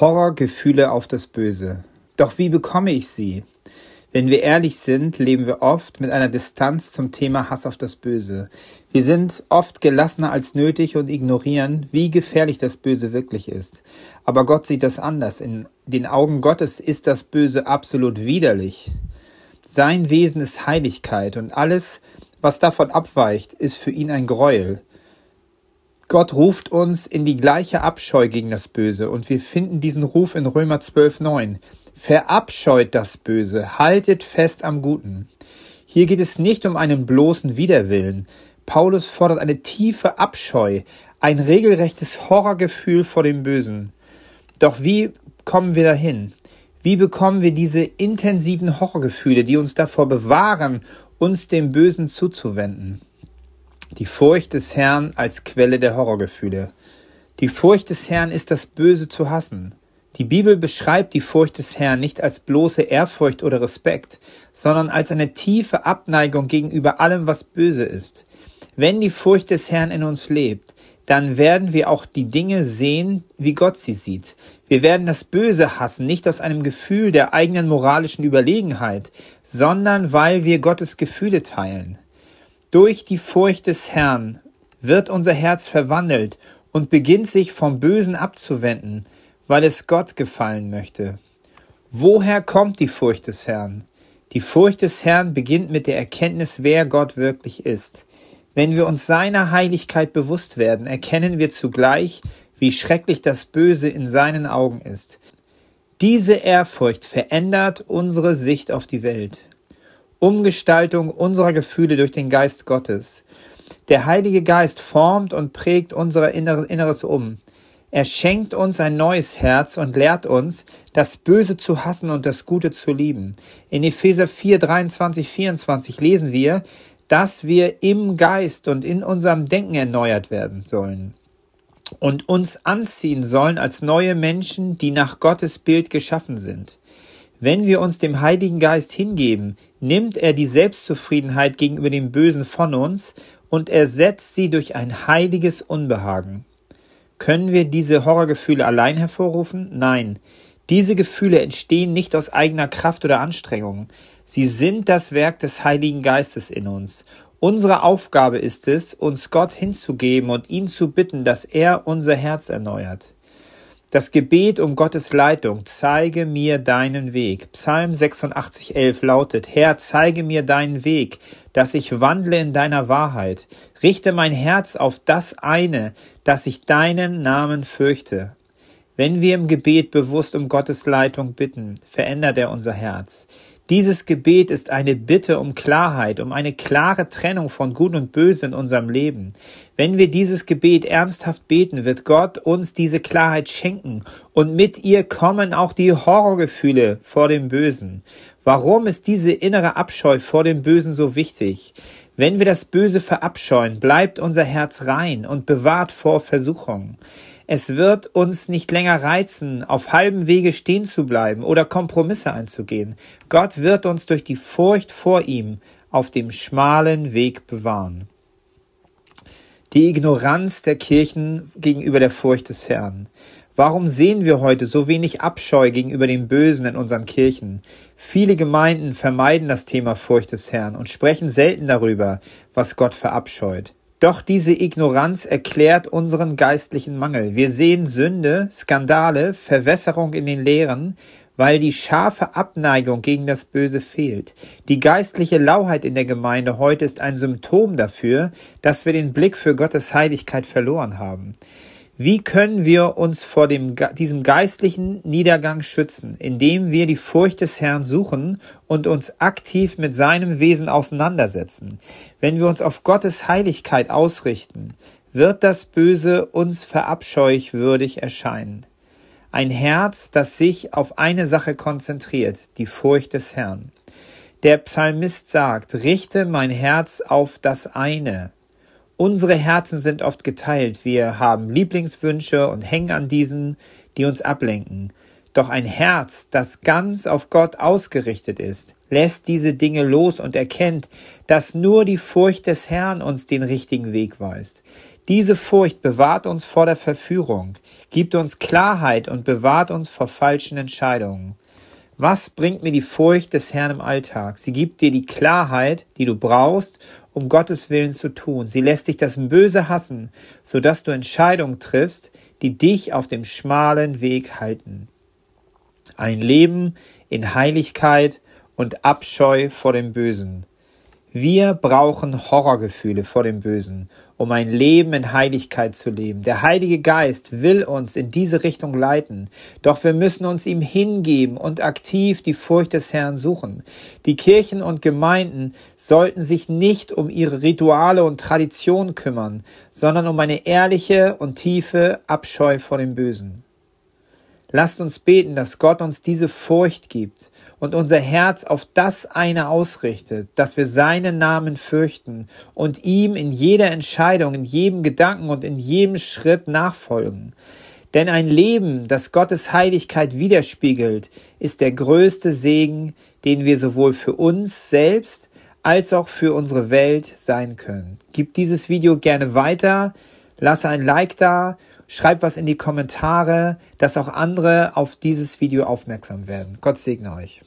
Horrorgefühle auf das Böse. Doch wie bekomme ich sie? Wenn wir ehrlich sind, leben wir oft mit einer Distanz zum Thema Hass auf das Böse. Wir sind oft gelassener als nötig und ignorieren, wie gefährlich das Böse wirklich ist. Aber Gott sieht das anders. In den Augen Gottes ist das Böse absolut widerlich. Sein Wesen ist Heiligkeit und alles, was davon abweicht, ist für ihn ein Gräuel. Gott ruft uns in die gleiche Abscheu gegen das Böse und wir finden diesen Ruf in Römer 12, 9. Verabscheut das Böse, haltet fest am Guten. Hier geht es nicht um einen bloßen Widerwillen. Paulus fordert eine tiefe Abscheu, ein regelrechtes Horrorgefühl vor dem Bösen. Doch wie kommen wir dahin? Wie bekommen wir diese intensiven Horrorgefühle, die uns davor bewahren, uns dem Bösen zuzuwenden? Die Furcht des Herrn als Quelle der Horrorgefühle. Die Furcht des Herrn ist das Böse zu hassen. Die Bibel beschreibt die Furcht des Herrn nicht als bloße Ehrfurcht oder Respekt, sondern als eine tiefe Abneigung gegenüber allem, was böse ist. Wenn die Furcht des Herrn in uns lebt, dann werden wir auch die Dinge sehen, wie Gott sie sieht. Wir werden das Böse hassen, nicht aus einem Gefühl der eigenen moralischen Überlegenheit, sondern weil wir Gottes Gefühle teilen. Durch die Furcht des Herrn wird unser Herz verwandelt und beginnt sich vom Bösen abzuwenden, weil es Gott gefallen möchte. Woher kommt die Furcht des Herrn? Die Furcht des Herrn beginnt mit der Erkenntnis, wer Gott wirklich ist. Wenn wir uns seiner Heiligkeit bewusst werden, erkennen wir zugleich, wie schrecklich das Böse in seinen Augen ist. Diese Ehrfurcht verändert unsere Sicht auf die Welt. Umgestaltung unserer Gefühle durch den Geist Gottes. Der Heilige Geist formt und prägt unser Inneres um. Er schenkt uns ein neues Herz und lehrt uns, das Böse zu hassen und das Gute zu lieben. In Epheser 4, 23, 24 lesen wir, dass wir im Geist und in unserem Denken erneuert werden sollen und uns anziehen sollen als neue Menschen, die nach Gottes Bild geschaffen sind. Wenn wir uns dem Heiligen Geist hingeben, nimmt er die Selbstzufriedenheit gegenüber dem Bösen von uns und ersetzt sie durch ein heiliges Unbehagen. Können wir diese Horrorgefühle allein hervorrufen? Nein. Diese Gefühle entstehen nicht aus eigener Kraft oder Anstrengung. Sie sind das Werk des Heiligen Geistes in uns. Unsere Aufgabe ist es, uns Gott hinzugeben und ihn zu bitten, dass er unser Herz erneuert. Das Gebet um Gottes Leitung, zeige mir deinen Weg. Psalm 86, 11 lautet, Herr, zeige mir deinen Weg, dass ich wandle in deiner Wahrheit. Richte mein Herz auf das eine, dass ich deinen Namen fürchte. Wenn wir im Gebet bewusst um Gottes Leitung bitten, verändert er unser Herz. Dieses Gebet ist eine Bitte um Klarheit, um eine klare Trennung von Gut und Böse in unserem Leben. Wenn wir dieses Gebet ernsthaft beten, wird Gott uns diese Klarheit schenken und mit ihr kommen auch die Horrorgefühle vor dem Bösen. Warum ist diese innere Abscheu vor dem Bösen so wichtig? Wenn wir das Böse verabscheuen, bleibt unser Herz rein und bewahrt vor Versuchungen. Es wird uns nicht länger reizen, auf halbem Wege stehen zu bleiben oder Kompromisse einzugehen. Gott wird uns durch die Furcht vor ihm auf dem schmalen Weg bewahren. Die Ignoranz der Kirchen gegenüber der Furcht des Herrn. Warum sehen wir heute so wenig Abscheu gegenüber dem Bösen in unseren Kirchen? Viele Gemeinden vermeiden das Thema Furcht des Herrn und sprechen selten darüber, was Gott verabscheut. Doch diese Ignoranz erklärt unseren geistlichen Mangel. Wir sehen Sünde, Skandale, Verwässerung in den Lehren, weil die scharfe Abneigung gegen das Böse fehlt. Die geistliche Lauheit in der Gemeinde heute ist ein Symptom dafür, dass wir den Blick für Gottes Heiligkeit verloren haben. Wie können wir uns vor dem, diesem geistlichen Niedergang schützen, indem wir die Furcht des Herrn suchen und uns aktiv mit seinem Wesen auseinandersetzen? Wenn wir uns auf Gottes Heiligkeit ausrichten, wird das Böse uns verabscheuchwürdig erscheinen. Ein Herz, das sich auf eine Sache konzentriert, die Furcht des Herrn. Der Psalmist sagt, richte mein Herz auf das eine, Unsere Herzen sind oft geteilt. Wir haben Lieblingswünsche und hängen an diesen, die uns ablenken. Doch ein Herz, das ganz auf Gott ausgerichtet ist, lässt diese Dinge los und erkennt, dass nur die Furcht des Herrn uns den richtigen Weg weist. Diese Furcht bewahrt uns vor der Verführung, gibt uns Klarheit und bewahrt uns vor falschen Entscheidungen. Was bringt mir die Furcht des Herrn im Alltag? Sie gibt dir die Klarheit, die du brauchst, um Gottes Willen zu tun. Sie lässt dich das Böse hassen, so dass du Entscheidungen triffst, die dich auf dem schmalen Weg halten. Ein Leben in Heiligkeit und Abscheu vor dem Bösen. Wir brauchen Horrorgefühle vor dem Bösen, um ein Leben in Heiligkeit zu leben. Der Heilige Geist will uns in diese Richtung leiten, doch wir müssen uns ihm hingeben und aktiv die Furcht des Herrn suchen. Die Kirchen und Gemeinden sollten sich nicht um ihre Rituale und Traditionen kümmern, sondern um eine ehrliche und tiefe Abscheu vor dem Bösen. Lasst uns beten, dass Gott uns diese Furcht gibt, und unser Herz auf das eine ausrichtet, dass wir seinen Namen fürchten und ihm in jeder Entscheidung, in jedem Gedanken und in jedem Schritt nachfolgen. Denn ein Leben, das Gottes Heiligkeit widerspiegelt, ist der größte Segen, den wir sowohl für uns selbst als auch für unsere Welt sein können. Gib dieses Video gerne weiter, lasse ein Like da, schreib was in die Kommentare, dass auch andere auf dieses Video aufmerksam werden. Gott segne euch.